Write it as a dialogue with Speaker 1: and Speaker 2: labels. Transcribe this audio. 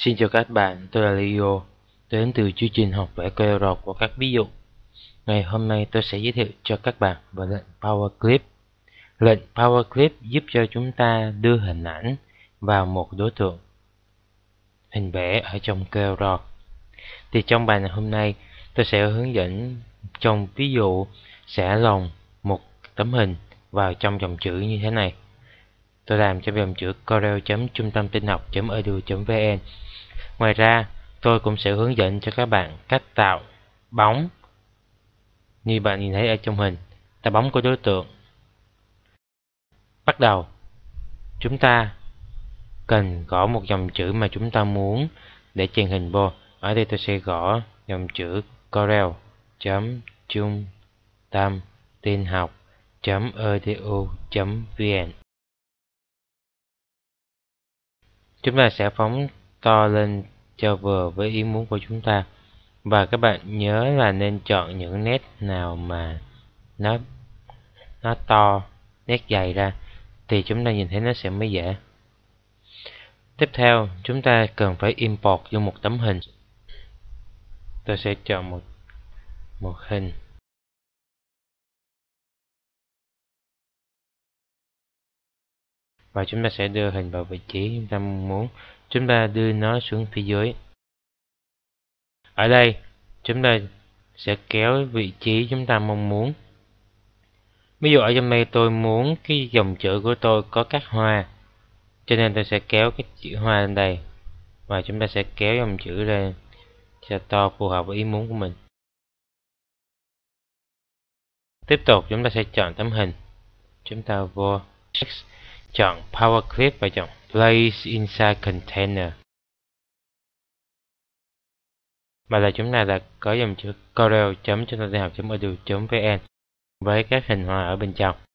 Speaker 1: Xin chào các bạn, tôi là Leo, đến từ chương trình học vẽ QR của các ví dụ. Ngày hôm nay tôi sẽ giới thiệu cho các bạn về lệnh Power Clip. Lệnh Power Clip giúp cho chúng ta đưa hình ảnh vào một đối tượng hình vẽ ở trong QR. Thì trong bài này hôm nay tôi sẽ hướng dẫn trong ví dụ sẽ lồng một tấm hình vào trong dòng chữ như thế này tôi làm cho dòng chữ corel.trung tâm tin học.edu.vn. Ngoài ra, tôi cũng sẽ hướng dẫn cho các bạn cách tạo bóng như bạn nhìn thấy ở trong hình, tạo bóng của đối tượng. Bắt đầu, chúng ta cần gõ một dòng chữ mà chúng ta muốn để truyền hình vô. Ở đây tôi sẽ gõ dòng chữ corel.trung tâm tin học.edu.vn Chúng ta sẽ phóng to lên cho vừa với ý muốn của chúng ta. Và các bạn nhớ là nên chọn những nét nào mà nó nó to, nét dày ra thì chúng ta nhìn thấy nó sẽ mới dễ. Tiếp theo, chúng ta cần phải import vô một tấm hình. Tôi sẽ chọn một một hình và chúng ta sẽ đưa hình vào vị trí chúng ta muốn chúng ta đưa nó xuống phía dưới ở đây chúng ta sẽ kéo vị trí chúng ta mong muốn ví dụ ở trong đây tôi muốn cái dòng chữ của tôi có các hoa cho nên tôi sẽ kéo cái chữ hoa lên đây và chúng ta sẽ kéo dòng chữ lên cho to phù hợp với ý muốn của mình tiếp tục chúng ta sẽ chọn tấm hình chúng ta vô text chọn Power Clip và chọn Place Inside Container. Mà là chúng ta đã có dòng chữ corel.chúng ta học.edu.vn với các hình hoa ở bên trong.